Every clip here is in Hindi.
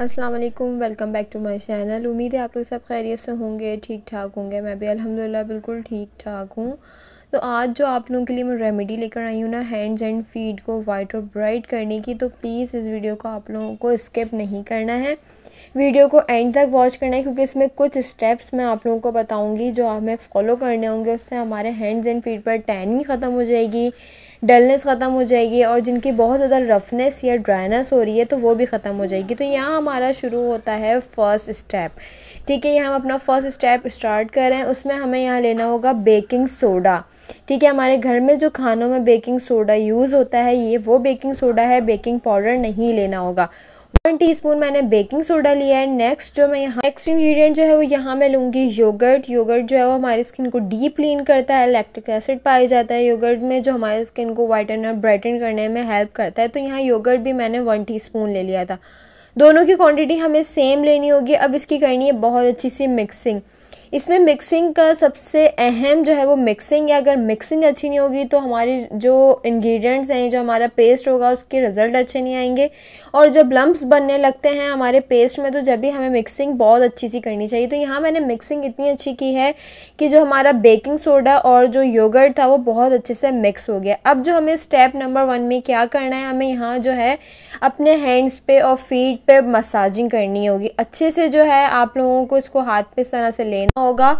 अस्सलाम वालेकुम welcome back to my channel उम्मीद है आप लोग सब खैरियत से होंगे ठीक ठाक होंगे मैं भी अल्हम्दुलिल्लाह बिल्कुल ठीक ठाक हूँ तो आज जो आप लोगों के लिए मैं रेमेडी लेकर आई हूँ ना हैंड्स एंड फीट को वाइट और ब्राइट करने की तो प्लीज़ इस वीडियो को आप लोगों को स्किप नहीं करना है वीडियो को एंड तक वॉच करना है क्योंकि इसमें कुछ स्टेप्स मैं आप लोगों को बताऊँगी जो हमें फॉलो करने होंगे उससे हमारे हैंड्स एंड फीट पर टैनिंग ख़त्म हो जाएगी डलनेस ख़त्म हो जाएगी और जिनकी बहुत ज़्यादा रफनेस या ड्राइनेस हो रही है तो वो भी ख़त्म हो जाएगी तो यहाँ हमारा शुरू होता है फ़र्स्ट स्टेप ठीक है ये हम अपना फ़र्स्ट स्टेप स्टार्ट कर रहे हैं उसमें हमें यहाँ लेना होगा बेकिंग सोडा ठीक है हमारे घर में जो खानों में बेकिंग सोडा यूज़ होता है ये वो बेकिंग सोडा है बेकिंग पाउडर नहीं लेना होगा वन टीस्पून मैंने बेकिंग सोडा लिया है नेक्स्ट जो मैं यहाँ नेक्स्ट इंग्रीडियंट जो है वो यहाँ मैं लूँगी योगर्ट योगर्ट जो है वो हमारी स्किन को डीप क्लीन करता है इलेक्ट्रिक एसिड पाया जाता है योगर्ट में जो हमारे स्किन को वाइटन और ब्राइटन करने में हेल्प करता है तो यहाँ योगर्ट भी मैंने वन टी ले लिया था दोनों की क्वान्टिटी हमें सेम लेनी होगी अब इसकी करनी है बहुत अच्छी सी मिक्सिंग इसमें मिक्सिंग का सबसे अहम जो है वो मिक्सिंग है अगर मिक्सिंग अच्छी नहीं होगी तो हमारी जो इंग्रेडिएंट्स हैं जो हमारा पेस्ट होगा उसके रिज़ल्ट अच्छे नहीं आएंगे और जब लम्ब्स बनने लगते हैं हमारे पेस्ट में तो जब भी हमें मिक्सिंग बहुत अच्छी सी करनी चाहिए तो यहाँ मैंने मिक्सिंग इतनी अच्छी की है कि जो हमारा बेकिंग सोडा और जो योगर्ट था वो बहुत अच्छे से मिक्स हो गया अब जो हमें स्टेप नंबर वन में क्या करना है हमें यहाँ जो है अपने हैंड्स पे और फीट पे मसाजिंग करनी होगी अच्छे से जो है आप लोगों को इसको हाथ पे इस तरह से लेना होगा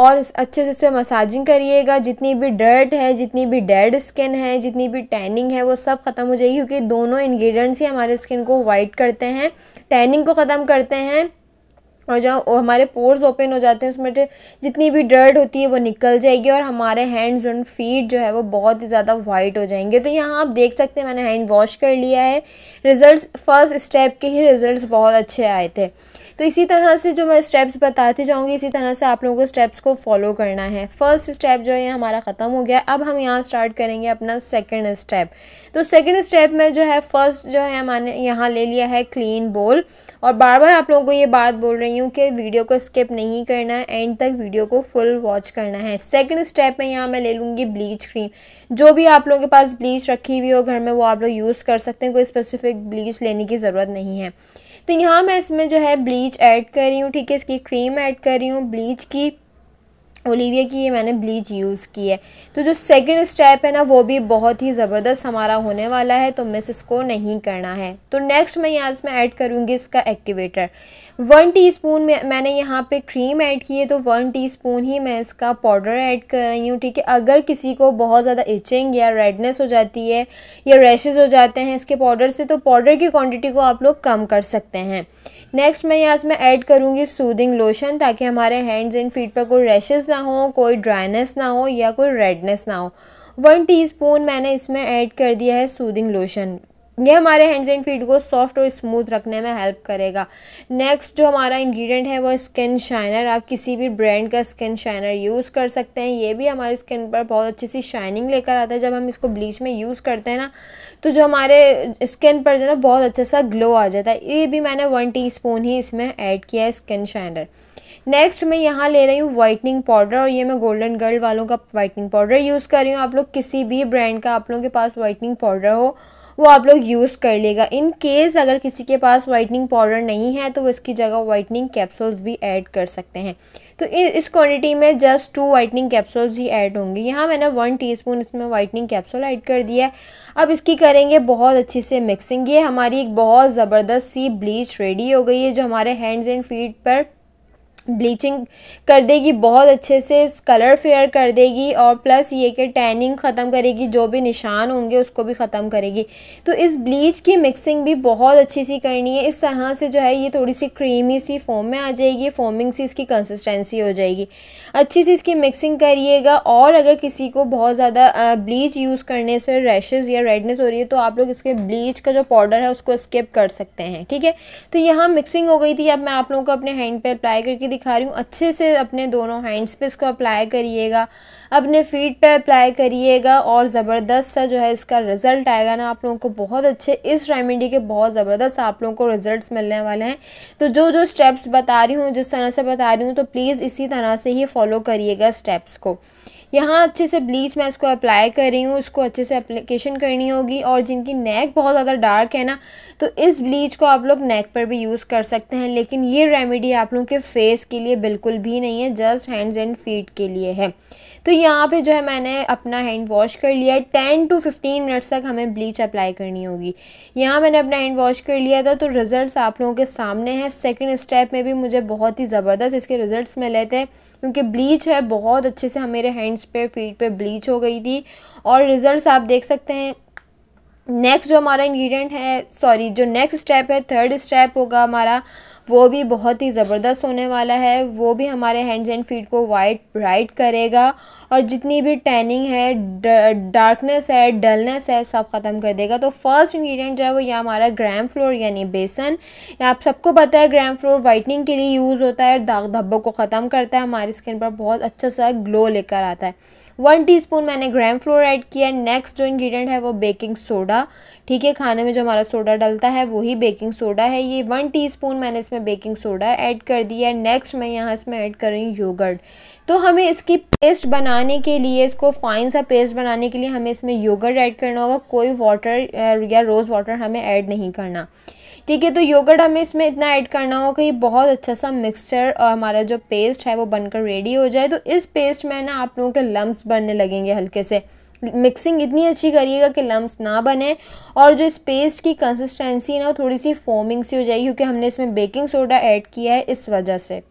और अच्छे से इस पर मसाजिंग करिएगा जितनी भी डर्ट है जितनी भी डेड स्किन है जितनी भी टैनिंग है वो सब ख़त्म हो जाएगी क्योंकि दोनों इन्ग्रीडियंट्स ही हमारे स्किन को वाइट करते हैं टैनिंग को ख़त्म करते हैं और जहाँ हमारे पोर्स ओपन हो जाते हैं उसमें जितनी भी डर्ट होती है वो निकल जाएगी और हमारे हैंड्स एंड फीट जो है वो बहुत ही ज़्यादा वाइट हो जाएंगे तो यहाँ आप देख सकते हैं मैंने हैंड वॉश कर लिया है रिजल्ट्स फर्स्ट स्टेप के ही रिजल्ट्स बहुत अच्छे आए थे तो इसी तरह से जो मैं स्टेप्स बताती जाऊँगी इसी तरह से आप लोगों को स्टेप्स को फॉलो करना है फर्स्ट स्टेप जो है हमारा ख़त्म हो गया अब हम यहाँ स्टार्ट करेंगे अपना सेकेंड स्टेप तो सेकेंड स्टेप में जो है फर्स्ट जो है मैंने यहाँ ले लिया है क्लीन बोल और बार बार आप लोगों को ये बात बोल रही हूँ हूँ कि वीडियो को स्किप नहीं करना है एंड तक वीडियो को फुल वॉच करना है सेकंड स्टेप में यहाँ मैं ले लूँगी ब्लीच क्रीम जो भी आप लोगों के पास ब्लीच रखी हुई हो घर में वो आप लोग यूज़ कर सकते हैं कोई स्पेसिफिक ब्लीच लेने की ज़रूरत नहीं है तो यहाँ मैं इसमें जो है ब्लीच ऐड कर रही हूँ ठीक है इसकी क्रीम ऐड कर रही हूँ ब्लीच की ओलिविया की ये मैंने ब्लीच यूज़ की है तो जो सेकंड स्टेप है ना वो भी बहुत ही ज़बरदस्त हमारा होने वाला है तो मिस इसको नहीं करना है तो नेक्स्ट मैं यहाँ इसमें ऐड करूँगी इसका एक्टिवेटर वन टीस्पून में मैंने यहाँ पे क्रीम ऐड की है तो वन टीस्पून ही मैं इसका पाउडर ऐड कर रही हूँ ठीक है अगर किसी को बहुत ज़्यादा इचिंग या रेडनेस हो जाती है या रैशेज़ हो जाते हैं इसके पाउडर से तो पाउडर की क्वान्टिटी को आप लोग कम कर सकते हैं नेक्स्ट मैं यहाँ इसमें ऐड करूँगी सूदिंग लोशन ताकि हमारे हैंड्स एंड फीट पर कोई रैशेज़ ना हो कोई ड्राइनेस ना हो या कोई रेडनेस ना हो वन टीस्पून मैंने इसमें ऐड कर दिया है सूदिंग लोशन ये हमारे हैंड्स एंड फीट को सॉफ्ट और स्मूथ रखने में हेल्प करेगा नेक्स्ट जो हमारा इंग्रेडिएंट है वो स्किन शाइनर आप किसी भी ब्रांड का स्किन शाइनर यूज़ कर सकते हैं ये भी हमारी स्किन पर बहुत अच्छी सी शाइनिंग लेकर आता है जब हम इसको ब्लीच में यूज़ करते हैं ना तो जो हमारे स्किन पर जो ना बहुत अच्छा सा ग्लो आ जाता है ये भी मैंने वन टी ही इसमें ऐड किया है स्किन शाइनर नेक्स्ट मैं यहाँ ले रही हूँ वाइटनिंग पाउडर और ये मैं गोल्डन गर्ल वालों का वाइटनिंग पाउडर यूज़ कर रही हूँ आप लोग किसी भी ब्रांड का आप लोगों के पास वाइटनिंग पाउडर हो वो आप लोग यूज़ कर लेगा इन केस अगर किसी के पास वाइटनिंग पाउडर नहीं है तो वो इसकी जगह वाइटनिंग कैप्सूल्स भी ऐड कर सकते हैं तो इस क्वांटिटी में जस्ट टू वाइटनिंग कैप्सूल्स ही ऐड होंगे यहाँ मैंने वन टीस्पून इसमें वाइटनिंग कैप्सूल ऐड कर दिया है अब इसकी करेंगे बहुत अच्छी से मिक्सिंग ये हमारी एक बहुत ज़बरदस्त सी ब्लीच रेडी हो गई है जो हमारे हैंड्स एंड फीट पर ब्लीचिंग कर देगी बहुत अच्छे से कलर फेयर कर देगी और प्लस ये कि टैनिंग ख़त्म करेगी जो भी निशान होंगे उसको भी ख़त्म करेगी तो इस ब्लीच की मिक्सिंग भी बहुत अच्छी सी करनी है इस तरह से जो है ये थोड़ी सी क्रीमी सी फॉर्म में आ जाएगी फॉर्मिंग सी इसकी कंसिस्टेंसी हो जाएगी अच्छी सी इसकी मिक्सिंग करिएगा और अगर किसी को बहुत ज़्यादा ब्लीच यूज़ करने से रैशेज़ या रेडनेस हो रही है तो आप लोग इसके ब्लीच का जो पाउडर है उसको स्किप कर सकते हैं ठीक है तो यहाँ मिक्सिंग हो गई थी अब मैं आप लोगों को अपने हैंड पर अप्लाई करके दिखा रही हूँ अच्छे से अपने दोनों हैंड्स पे इसको अप्लाई करिएगा अपने फीट पे अप्लाई करिएगा और ज़बरदस्त सा जो है इसका रिज़ल्ट आएगा ना आप लोगों को बहुत अच्छे इस रेमेडी के बहुत ज़बरदस्त आप लोगों को रिज़ल्ट मिलने वाले हैं तो जो जो स्टेप्स बता रही हूँ जिस तरह से बता रही हूँ तो प्लीज़ इसी तरह से ही फॉलो करिएगा स्टेप्स को यहाँ अच्छे से ब्लीच मैं इसको अप्लाई कर रही हूँ इसको अच्छे से अप्लीकेशन करनी होगी और जिनकी नेक बहुत ज़्यादा डार्क है ना तो इस ब्लीच को आप लोग नेक पर भी यूज़ कर सकते हैं लेकिन ये रेमेडी आप लोगों के फेस के लिए बिल्कुल भी नहीं है जस्ट हैंड्स एंड फीट के लिए है तो यहाँ पर जो है मैंने अपना हैंड वॉश कर लिया है टेन टू फिफ्टीन मिनट्स तक हमें ब्लीच अप्लाई करनी होगी यहाँ मैंने अपना हैंड वॉश कर लिया था तो रिज़ल्ट आप लोगों के सामने हैं सेकेंड स्टेप में भी मुझे बहुत ही ज़बरदस्त इसके रिज़ल्ट मिले थे क्योंकि ब्लीच है बहुत अच्छे से हमारे हैंड्स हैंड्स पर फीट पे ब्लीच हो गई थी और रिजल्ट्स आप देख सकते हैं नेक्स्ट जो हमारा इंग्रेडिएंट है सॉरी जो नेक्स्ट स्टेप है थर्ड स्टेप होगा हमारा वो भी बहुत ही ज़बरदस्त होने वाला है वो भी हमारे हैंड्स एंड फीट को वाइट ब्राइट करेगा और जितनी भी टैनिंग है डार्कनेस है डलनेस है सब ख़त्म कर देगा तो फर्स्ट इंग्रेडिएंट जो है वो यह हमारा ग्राम फ्लोर यानी बेसन या आप सबको पता है ग्राम फ्लोर वाइटनिंग के लिए यूज़ होता है दाग धब्बों को ख़त्म करता है हमारी स्किन पर बहुत अच्छा सा ग्लो लेकर आता है वन टीस्पून मैंने ग्राम फ्लोर ऐड किया नेक्स्ट जो इंग्रेडिएंट है वो बेकिंग सोडा ठीक है खाने में जो हमारा सोडा डलता है वही बेकिंग सोडा है ये वन टीस्पून मैंने इसमें बेकिंग सोडा ऐड कर दिया है नेक्स्ट मैं यहाँ इसमें ऐड कर रही हूँ योगर्ट तो हमें इसकी पेस्ट बनाने के लिए इसको फाइन सा पेस्ट बनाने के लिए हमें इसमें योगर्ट ऐड करना होगा कोई वाटर या रोज़ वाटर हमें ऐड नहीं करना ठीक है तो योगर्ट हमें इसमें इतना ऐड करना होगा कि बहुत अच्छा सा मिक्सचर और हमारा जो पेस्ट है वो बनकर रेडी हो जाए तो इस पेस्ट में ना आप लोगों के लम्ब बनने लगेंगे हल्के से मिक्सिंग इतनी अच्छी करिएगा कि लम्स ना बने और जो इस पेस्ट की कंसिस्टेंसी है ना वो थोड़ी सी फोमिंग सी हो जाएगी क्योंकि हमने इसमें बेकिंग सोडा ऐड किया है इस वजह से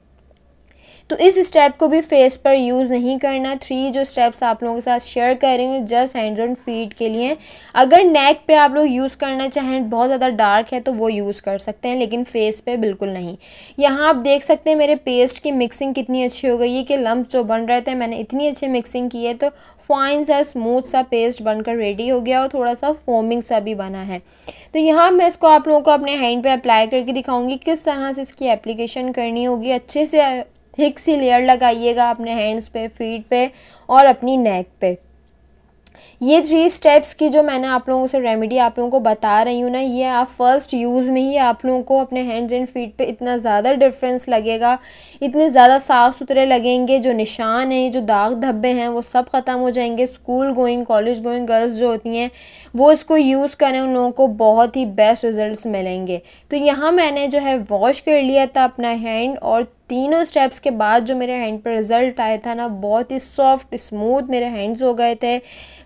तो इस स्टेप को भी फेस पर यूज़ नहीं करना थ्री जो स्टेप्स आप लोगों के साथ शेयर कर रही हूँ जस्ट हैंड्स एंड फीट के लिए अगर नेक पे आप लोग यूज़ करना चाहें बहुत ज़्यादा डार्क है तो वो यूज़ कर सकते हैं लेकिन फेस पे बिल्कुल नहीं यहाँ आप देख सकते हैं मेरे पेस्ट की मिक्सिंग कितनी अच्छी हो गई है कि लम्ब जो बन रहे थे मैंने इतनी अच्छी मिक्सिंग की है तो फाइन सा स्मूथ सा पेस्ट बनकर रेडी हो गया और थोड़ा सा फोमिंग सा भी बना है तो यहाँ मैं इसको आप लोगों को अपने हैंड पे अप्लाई करके दिखाऊंगी किस तरह से इसकी एप्लीकेशन करनी होगी अच्छे से थिक सी लेयर लगाइएगा अपने हैंड्स पे फीट पे और अपनी नेक पे ये थ्री स्टेप्स की जो मैंने आप लोगों से रेमेडी आप लोगों को बता रही हूँ ना ये आप फर्स्ट यूज़ में ही आप लोगों को अपने हैंड्स एंड फीट पे इतना ज़्यादा डिफरेंस लगेगा इतने ज़्यादा साफ़ सुथरे लगेंगे जो निशान हैं जो दाग धब्बे हैं वो सब ख़त्म हो जाएंगे school going college going girls जो होती हैं वो इसको यूज़ करें उन लोगों को बहुत ही बेस्ट रिजल्ट मिलेंगे तो यहाँ मैंने जो है वॉश कर लिया था अपना हैंड और तीनों स्टेप्स के बाद जो मेरे हैंड पर रिज़ल्ट आया था ना बहुत ही सॉफ्ट स्मूथ मेरे हैंड्स हो गए थे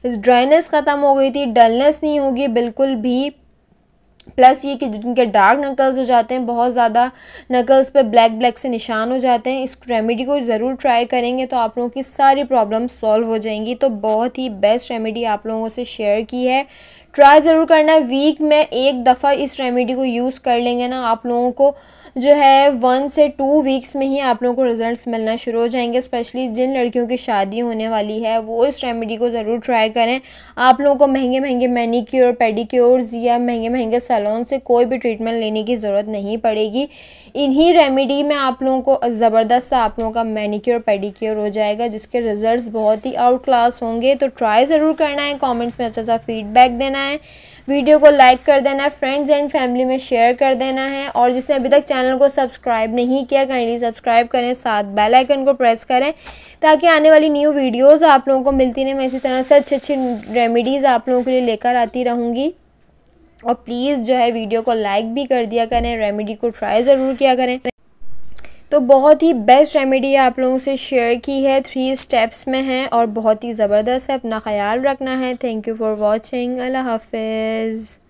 ड्राइनेस ख़त्म हो गई थी डलनेस नहीं होगी बिल्कुल भी प्लस ये कि जिनके डार्क नकल्स हो जाते हैं बहुत ज़्यादा नकल्स पे ब्लैक ब्लैक से निशान हो जाते हैं इस रेमेडी को ज़रूर ट्राई करेंगे तो आप लोगों की सारी प्रॉब्लम सॉल्व हो जाएंगी तो बहुत ही बेस्ट रेमेडी आप लोगों से शेयर की है ट्राई ज़रूर करना है वीक में एक दफ़ा इस रेमेडी को यूज़ कर लेंगे ना आप लोगों को जो है वन से टू वीक्स में ही आप लोगों को रिज़ल्ट्स मिलना शुरू हो जाएंगे स्पेशली जिन लड़कियों की शादी होने वाली है वो इस रेमेडी को ज़रूर ट्राई करें आप लोगों को महंगे महंगे मैनीक्योर पेडिक्योर्स या महंगे महंगे सैलून से कोई भी ट्रीटमेंट लेने की ज़रूरत नहीं पड़ेगी इन्हीं रेमेडी में आप लोगों को ज़बरदस्त सा आप लोगों का मैनीक्योर पेडिक्योर हो जाएगा जिसके रिज़ल्ट बहुत ही आउट क्लास होंगे तो ट्राई ज़रूर करना है कॉमेंट्स में अच्छा सा फीडबैक देना है है वीडियो को लाइक कर देना है फ्रेंड्स एंड फैमिली में शेयर कर देना है और जिसने अभी तक चैनल को सब्सक्राइब नहीं किया काइंडली सब्सक्राइब करें साथ बेल आइकन को प्रेस करें ताकि आने वाली न्यू वीडियोज़ आप लोगों को मिलती रहे मैं इसी तरह से अच्छी अच्छी रेमेडीज़ आप लोगों के लिए लेकर आती रहूँगी और प्लीज़ जो है वीडियो को लाइक भी कर दिया करें रेमेडी को ट्राई ज़रूर किया करें तो बहुत ही बेस्ट रेमेडी आप लोगों से शेयर की है थ्री स्टेप्स में है और बहुत ही ज़बरदस्त है अपना ख्याल रखना है थैंक यू फॉर वॉचिंग अल्लाह हाफिज़